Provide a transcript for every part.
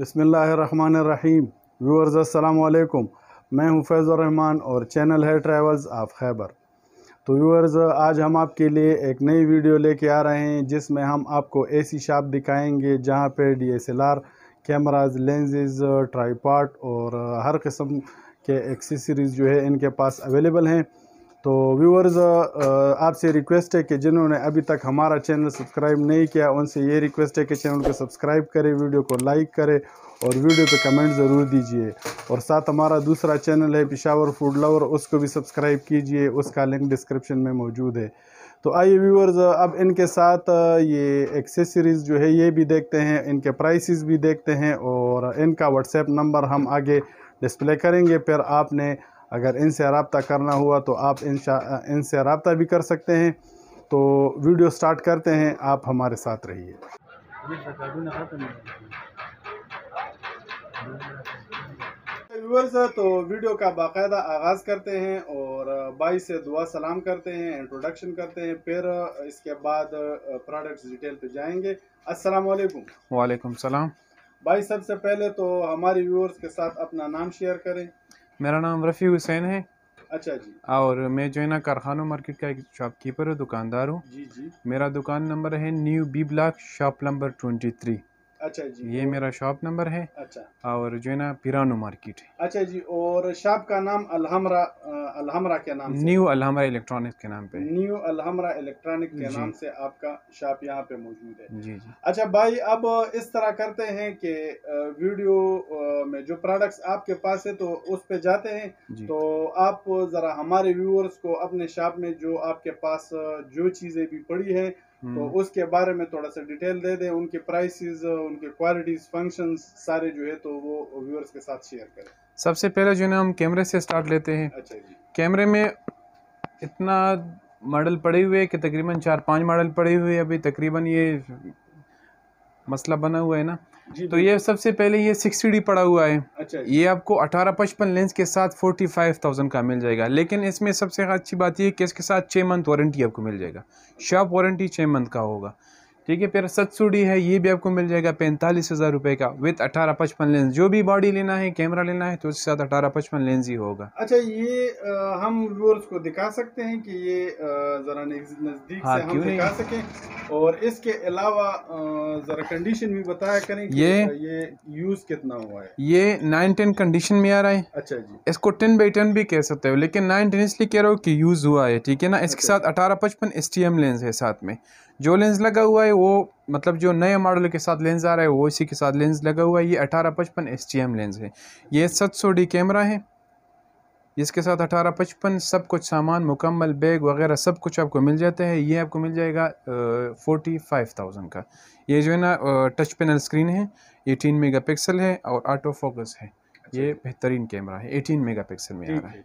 बसमीम व्यूअर्स वालेकुम मैं हूं फैज़ुररहमान और चैनल है ट्रैवल्स ऑफ खैबर तो व्यूअर्स आज हम आपके लिए एक नई वीडियो लेके आ रहे हैं जिसमें हम आपको ऐसी शॉप दिखाएंगे जहां पे डीएसएलआर कैमराज लेंजेज ट्राईपॉड और हर किस्म के एक्सेसरीज़ जो है इनके पास अवेलेबल हैं तो व्यूअर्स आपसे रिक्वेस्ट है कि जिन्होंने अभी तक हमारा चैनल सब्सक्राइब नहीं किया उनसे ये रिक्वेस्ट है कि चैनल को सब्सक्राइब करें वीडियो को लाइक करें और वीडियो पे कमेंट ज़रूर दीजिए और साथ हमारा दूसरा चैनल है पिशावर फूड लवर उसको भी सब्सक्राइब कीजिए उसका लिंक डिस्क्रिप्शन में मौजूद है तो आइए व्यूअर्स अब इनके साथ ये एक्सेसरीज़ जो है ये भी देखते हैं इनके प्राइस भी देखते हैं और इनका व्हाट्सएप नंबर हम आगे डिस्प्ले करेंगे फिर आपने अगर इनसे रबता करना हुआ तो आप इन इनसे रबता भी कर सकते हैं तो वीडियो स्टार्ट करते हैं आप हमारे साथ रहिए तो वीडियो का बाकायदा आगाज़ करते हैं और बाई से दुआ सलाम करते हैं इंट्रोडक्शन करते हैं फिर इसके बाद प्रोडक्ट्स डिटेल पे जाएंगे अस्सलाम वालेकुम वालेकुम सलाम भाई सबसे पहले तो हमारे व्यूअर्स के साथ अपना नाम शेयर करें मेरा नाम रफ़ी हुसैन है अच्छा जी और मैं जो है ना कारखाना मार्केट का एक शॉपकीपर हूँ दुकानदार हूँ जी जी मेरा दुकान नंबर है new B block shop number twenty three अच्छा जी ये मेरा शॉप नंबर है अच्छा और जो है ना पिरानो मार्केट है अच्छा जी और शॉप का नाम अलहमरा अलहमरा के नाम न्यू अलहमरा इलेक्ट्रॉनिक के नाम पे न्यू अलहमरा इलेक्ट्रॉनिक के नाम से आपका शॉप यहाँ पे मौजूद है जी जी अच्छा भाई अब इस तरह करते हैं कि वीडियो में जो प्रोडक्ट्स आपके पास है तो उस पे जाते हैं तो आप ज़रा हमारे व्यूअर्स को अपने शॉप में जो आपके पास जो चीज़ें भी पड़ी है तो हम्म। उसके बारे में थोड़ा सा डिटेल दे दे उनके प्राइसेस उनके क्वालिटीज फंक्शंस सारे जो है तो वो व्यूअर्स के साथ शेयर करें सबसे पहले जो है हम कैमरे से स्टार्ट लेते हैं अच्छा जी कैमरे में इतना मॉडल पड़े हुए कि तकरीबन चार पांच मॉडल पड़े हुए अभी तकरीबन ये मसला बना हुआ है ना तो ये सबसे पहले ये सिक्स डी पड़ा हुआ है अच्छा, अच्छा ये आपको अठारह पचपन लेंस के साथ फोर्टी फाइव थाउजेंड का मिल जाएगा लेकिन इसमें सबसे अच्छी बात यह है कि इसके साथ छः मंथ वारंटी आपको मिल जाएगा शॉप वारंटी छः मंथ का होगा ठीक है फिर सतसुड़ी है ये भी आपको मिल जाएगा पैंतालीस हज़ार रुपये का विथ अठारह पचपन लेंस जो भी बॉडी लेना है कैमरा लेना है तो उसके साथ अठारह पचपन लेंस ही होगा अच्छा ये आ, हम व्यूअर्स को दिखा सकते हैं कि ये ज़रा नज़दीक हाँ, से हम दिखा सकें और इसके अलावा ज़रा कंडीशन भी बताया करें ये ये यूज़ कितना हुआ है ये नाइन टेन कंडीशन में आ रहा है अच्छा जी इसको टेन बाई टेन भी कह सकते हो लेकिन नाइन टेन इसलिए कह रहा हूँ कि यूज़ हुआ है ठीक है ना इसके अच्छा साथ अठारह पचपन एस लेंस है साथ में जो लेंस लगा हुआ है वो मतलब जो नए मॉडल के साथ लेंस आ रहा है वो इसी के साथ लेंस लगा हुआ है ये अठारह पचपन एस लेंस है ये सत सौ डी कैमरा है इसके साथ अठारह पचपन सब कुछ सामान मुकम्मल बैग वगैरह सब कुछ आपको मिल जाता है ये आपको मिल जाएगा फोर्टी फाइव थाउजेंड का ये जो है ना टच पैनल स्क्रीन है एटीन मेगा पिक्सल है और आटो फोकस है अच्छा। ये बेहतरीन कैमरा है एटीन मेगा पिक्सल में आ रहा है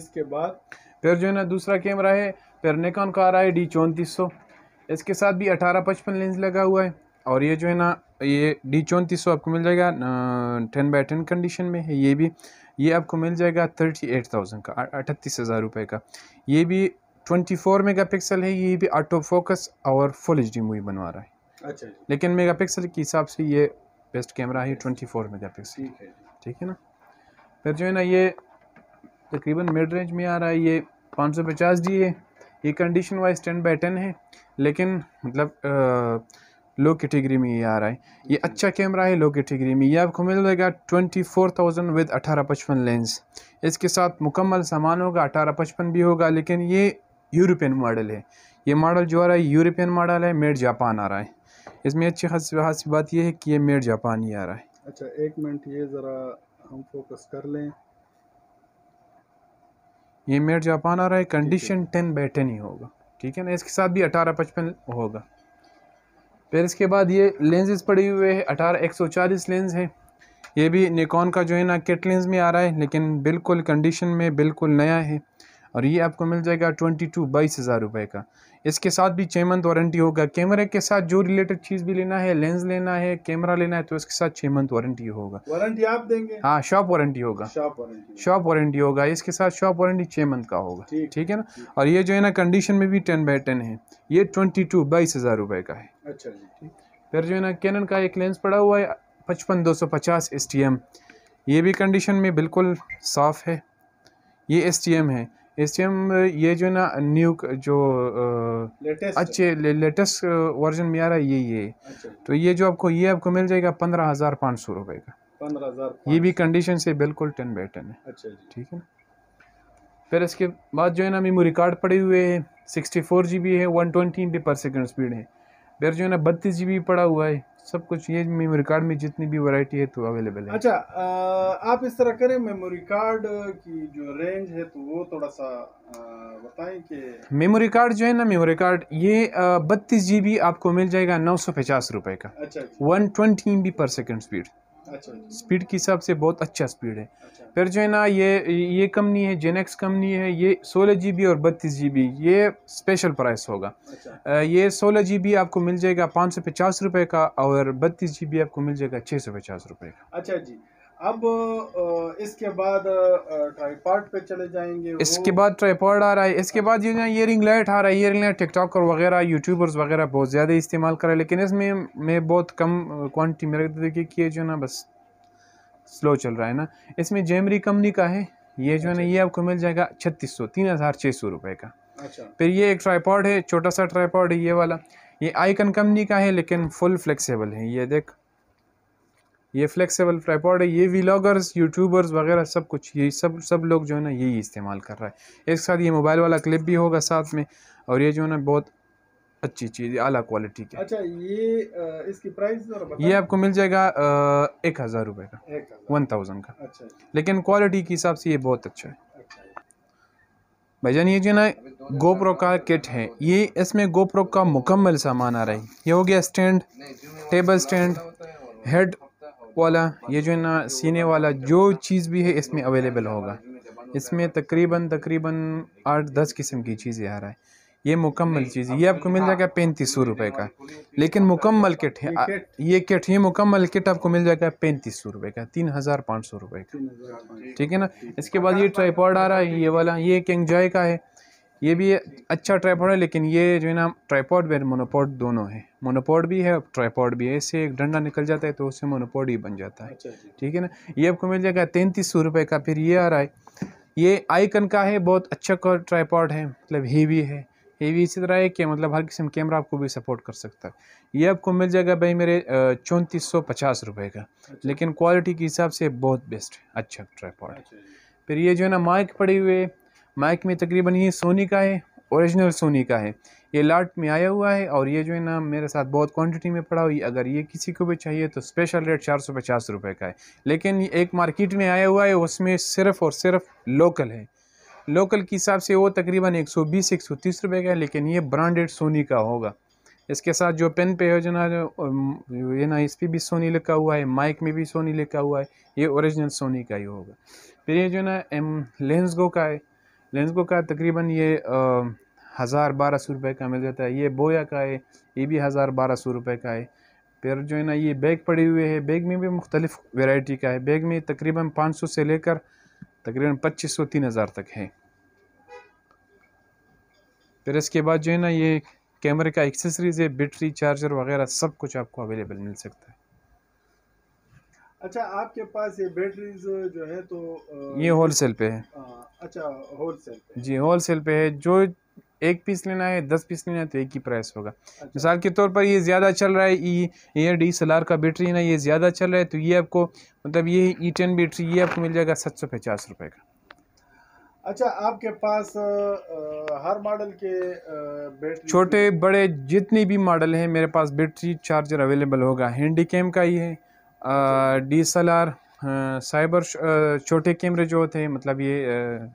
इसके बाद फिर जो है ना दूसरा कैमरा है पेरनेकॉन का आ रहा है डी चौंतीस सौ इसके साथ भी अठारह पचपन लेंस लगा हुआ है और ये जो है ना ये डी चौंतीस सौ आपको मिल जाएगा टेन बाई टेन कंडीशन में है ये भी ये आपको मिल जाएगा थर्टी एट थाउजेंड का अठतीस हज़ार रुपये का ये भी ट्वेंटी फोर मेगा पिक्सल है ये भी ऑटो फोकस और फुल एच डी मूवी बनवा रहा है अच्छा लेकिन मेगा पिक्सल के हिसाब से ये बेस्ट कैमरा है ट्वेंटी फोर मेगा पिक्सल ठीक है ठीक है ना फिर जो है ना ये तकरीबन मिड रेंज में आ रहा है ये पाँच सौ पचास डी है ये condition wise ten by ten है लेकिन मतलब लो कैटेगरी में ये आ रहा है ये हम्म। अच्छा कैमरा है लो कैटेगरी में ये आपको मिल जाएगा ट्वेंटी फोर थाउजेंड विद अठारह पचपन लेंस इसके साथ मुकम्मल सामान होगा अठारह पचपन भी होगा लेकिन ये यूरोपियन मॉडल है ये मॉडल जो आ रहा है यूरोपियन मॉडल है मेड जापान आ रहा है इसमें अच्छी खास खासी बात यह है कि ये मेड जापान ही आ रहा है अच्छा एक मिनट ये ज़रा हम फोकस कर लें ये मेड जापान आ रहा है कंडीशन टेन बाई टेन ही होगा ठीक है ना इसके साथ भी अठारह पचपन होगा फिर इसके बाद ये लेंसेज पड़े हुए हैं अठारह एक सौ चालीस लेंस है ये भी निकॉन का जो है ना किट लेंस में आ रहा है लेकिन बिल्कुल कंडीशन में बिल्कुल नया है और ये आपको मिल जाएगा ट्वेंटी टू बाईस हज़ार रुपये का इसके साथ भी छः मंथ वारंटी होगा कैमरे के साथ जो रिलेटेड चीज़ भी लेना है लेंस लेना है कैमरा लेना है तो इसके साथ छः मंथ वारंटी होगा वारंटी आप देंगे हाँ शॉप वारंटी होगा शॉप वारंटी शॉप वारंटी होगा इसके साथ शॉप वारंटी छः मंथ का होगा ठीक है ना और ये जो है ना कंडीशन में भी टेन बाई टेन है ये ट्वेंटी टू बाईस का है अच्छा जी फिर जो है ना कैन का एक लेंस पड़ा हुआ है पचपन दो सौ ये भी कंडीशन में बिल्कुल साफ़ है ये एस है इस हम uh, ये जो ना न्यू जो लेटेस्ट uh, अच्छे ले, लेटेस्ट वर्जन uh, में आ रहा है ये ये अच्छा। तो ये जो आपको ये आपको मिल जाएगा पंद्रह हज़ार पाँच सौ रुपये का पंद्रह हज़ार ये भी कंडीशन से बिल्कुल टेन बाई टेन है अच्छा ठीक है ना फिर इसके बाद जो है ना मेमोरी कार्ड पड़े हुए हैं सिक्सटी फोर जी बी है one twenty per second speed है फिर जो है ना बत्तीस जी बी पड़ा हुआ है सब कुछ ये मेमोरी कार्ड में जितनी भी वैरायटी है तो अवेलेबल है अच्छा आप इस तरह करें मेमोरी कार्ड की जो रेंज है तो वो थोड़ा सा बताएं कि मेमोरी कार्ड जो है ना मेमोरी कार्ड ये बत्तीस जी आपको मिल जाएगा नौ सौ पचास रुपये का अच्छा, अच्छा। One twenty M B per second speed अच्छा स्पीड अच्छा। के हिसाब से बहुत अच्छा स्पीड है अच्छा। फिर जो है ना ये ये कंपनी है जेनेक्स कंपनी है ये सोलह जी बी और बत्तीस जी बी ये स्पेशल प्राइस होगा अच्छा। ये सोलह जी बी आपको मिल जाएगा पाँच सौ पचास रुपये का और बत्तीस जी बी आपको मिल जाएगा छः सौ पचास रुपये का अच्छा जी अब इसके बाद ट्राईपॉड पे चले जाएंगे इसके बाद ट्राईपॉड आ रहा है इसके बाद ये जो ईयरिंग लाइट आ रहा है ईयरिंग लाइट टिकटॉक और वगैरह यूट्यूबर्स वगैरह बहुत ज़्यादा इस्तेमाल कर रहे हैं लेकिन इसमें मैं बहुत कम क्वान्टी में रख देती कि जो ना बस स्लो चल रहा है ना इसमें जेमरी कंपनी का है ये जो है ना अच्छा। ये आपको मिल जाएगा छत्तीस सौ तीन हज़ार छः सौ रुपये का अच्छा फिर ये एक ट्राईपॉड है छोटा सा ट्राईपॉड है ये वाला ये आइकन कंपनी का है लेकिन फुल फ्लेक्सिबल है ये देख ये फ्लेक्सिबल ट्राईपॉड है ये व्लॉगर्स यूट्यूबर्स वगैरह सब कुछ ये सब सब लोग जो है ना यही इस्तेमाल कर रहा है एक साथ ये मोबाइल वाला क्लिप भी होगा साथ में और ये जो है ना बहुत अच्छी चीज़ आला क्वालिटी की अच्छा ये इसकी प्राइस बता ये आपको मिल जाएगा एक हज़ार रुपए का वन थाउजेंड का अच्छा, अच्छा। लेकिन क्वालिटी के हिसाब से ये बहुत अच्छा है अच्छा। भाईजान ये जो ना गोप्रो का किट है ये इसमें गोप्रो का मुकम्मल सामान आ रहा है ये हो गया स्टैंड टेबल स्टैंड हेड वाला ये जो है ना सीने वाला जो चीज़ भी है इसमें अवेलेबल होगा इसमें तकरीबन तकरीबन आठ दस किस्म की चीज़ें आ रहा है ये मुकम्मल चीज़ ये आपको मिल जाएगा हाँ। पैंतीस सौ रुपये का हाँ, लेकिन मुकम्मल किट ये किट ये मुकम्मल किट आपको मिल जाएगा पैंतीस सौ रुपये का तीन हज़ार पाँच सौ रुपये का ठीक है ना इसके बाद ये ट्राईपॉड आ रहा है ये वाला ये एक एंजॉय का है ये भी अच्छा ट्राईपॉड है लेकिन ये जो है ना ट्राईपॉड और मोनोपॉड दोनों है मोनोपॉड भी है ट्राईपॉड भी है इससे एक डंडा निकल जाता है तो उससे मोनोपॉड ही बन जाता है अच्छा, अच्छा। ठीक है ना ये आपको मिल जाएगा तैंतीस सौ रुपये का फिर ये आ रहा है ये आइकन का है बहुत अच्छा ट्राईपॉड है मतलब हीवी है ये भी इसी तरह है कि मतलब हर किस्म कैमरा आपको भी सपोर्ट कर सकता है ये आपको मिल जाएगा भाई मेरे चौंतीस सौ पचास रुपये का अच्छा। लेकिन क्वालिटी के हिसाब से बहुत बेस्ट है अच्छा ट्राईपॉड अच्छा। फिर ये जो है ना माइक पड़े हुए माइक में तकरीबन ये सोनी का है ओरिजिनल सोनी का है ये लाट में आया हुआ है और ये जो है ना मेरे साथ बहुत क्वांटिटी में पड़ा हुई अगर ये किसी को भी चाहिए तो स्पेशल रेट चार सौ पचास रुपये का है लेकिन एक मार्केट में आया हुआ है उसमें सिर्फ़ और सिर्फ लोकल है लोकल के हिसाब से वो तकरीबन 120 130 रुपए का है लेकिन ये ब्रांडेड सोनी का होगा इसके साथ जो पेन पे है जना ये ना इस पर भी सोनी लिखा हुआ है माइक में भी सोनी लिखा हुआ है ये ओरिजिनल सोनी का ही होगा फिर ये जो ना एम लेंसगो का है लेंसगो का तकरीबन ये हज़ार बारह सौ रुपये का मिल जाता है ये बोया का है ये भी हज़ार बारह सौ रुपये का है फिर जो है ना ये बैग पड़े हुए है बैग में भी मुख्तलिफ़ वेराइटी का है बैग में तकरीबन पाँच सौ से लेकर तकरीबन पच्चीस सौ तीन हज़ार तक है फिर इसके बाद जो है ना ये कैमरे का एक्सेसरीज है बैटरी चार्जर वगैरह सब कुछ आपको अवेलेबल मिल सकता है अच्छा आपके पास ये बैटरीज जो है तो आ, ये होलसेल पे है आ, अच्छा होलसेल पे जी होलसेल पे है जो एक पीस लेना है दस पीस लेना है तो एक ही प्राइस होगा अच्छा। मिसाल के तौर पर ये ज़्यादा चल रहा है ई एयर डी सलार का बैटरी है ना ये ज़्यादा चल रहा है तो ये आपको मतलब ये ई टेन बैटरी ये आपको मिल जाएगा सात सौ पचास रुपये का अच्छा आपके पास आ, हर मॉडल के बैटरी छोटे बड़े जितने भी मॉडल हैं मेरे पास बैटरी चार्जर अवेलेबल होगा हैंडी कैम का ही है D S L R cyber छोटे कैमरे जो होते हैं मतलब ये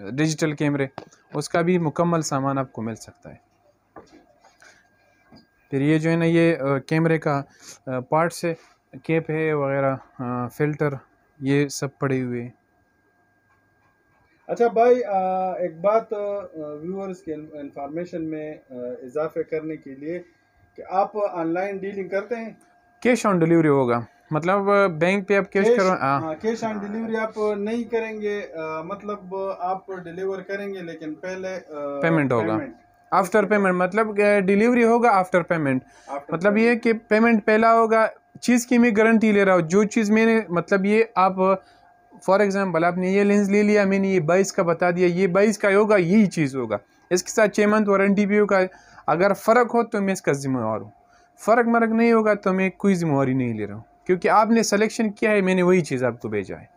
डिजिटल कैमरे उसका भी मुकम्मल सामान आपको मिल सकता है फिर ये जो है ना ये कैमरे का पार्ट्स है केप है वगैरह फ़िल्टर ये सब पड़े हुए अच्छा भाई आ, एक बात व्यूअर्स के इंफॉर्मेशन में इजाफे करने के लिए कि आप ऑनलाइन डीलिंग करते हैं कैश ऑन डिलीवरी होगा मतलब बैंक पे आप कैश करो हाँ कैश ऑन डिलीवरी आप नहीं करेंगे आ, मतलब आप डिलीवर करेंगे लेकिन पहले आ, पेमेंट होगा आफ्टर पेमेंट मतलब डिलीवरी होगा आफ्टर पेमेंट मतलब ये कि पेमेंट पहला होगा चीज़ की मैं गारंटी ले रहा हूँ जो चीज़ मैंने मतलब ये आप फॉर एग्ज़ाम्पल आपने ये लेंस ले लिया मैंने ये बाईस का बता दिया ये बाईस का होगा यही चीज़ होगा इसके साथ छः मंथ वारंटी भी होगा अगर फ़र्क हो तो मैं इसका जिम्मेवार हूँ फ़र्क मरक नहीं होगा तो मैं कोई जिम्मेवारी नहीं ले रहा हूँ क्योंकि आपने सिलेक्शन किया है मैंने वही चीज़ आपको भेजा है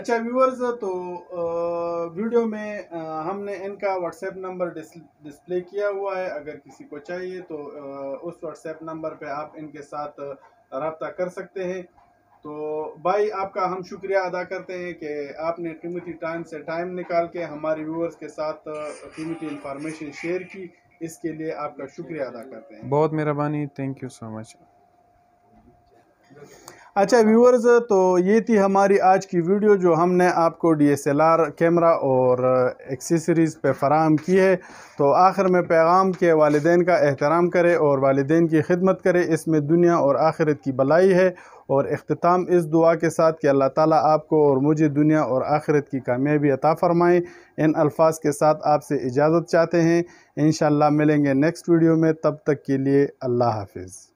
अच्छा व्यूवर्स तो आ, वीडियो में आ, हमने इनका व्हाट्सएप नंबर डिस्प्ले किया हुआ है अगर किसी को चाहिए तो आ, उस व्हाट्सएप नंबर पे आप इनके साथ रबता कर सकते हैं तो भाई आपका हम शुक्रिया अदा करते हैं कि आपने कीमती टाइम से टाइम निकाल के हमारे व्यूवर्स के साथ कीमती इंफॉर्मेशन शेयर की इसके लिए आपका शुक्रिया अदा करते हैं बहुत मेहरबानी थैंक यू सो मच अच्छा व्यूअर्स तो ये थी हमारी आज की वीडियो जो हमने आपको डीएसएलआर कैमरा और एक्सेसरीज़ uh, पे फराम की है तो आखिर में पैगाम के वालदेन का एहतराम करें और वालदेन की खिदमत करें इसमें दुनिया और आखिरत की भलाई है और अख्ताम इस दुआ के साथ कि अल्लाह ताला आपको और मुझे दुनिया और आखिरत की कामयाबी अता फ़रमाएँ इन अल्फाज के साथ आपसे इजाज़त चाहते हैं इन मिलेंगे नेक्स्ट वीडियो में तब तक के लिए अल्लाह हाफिज़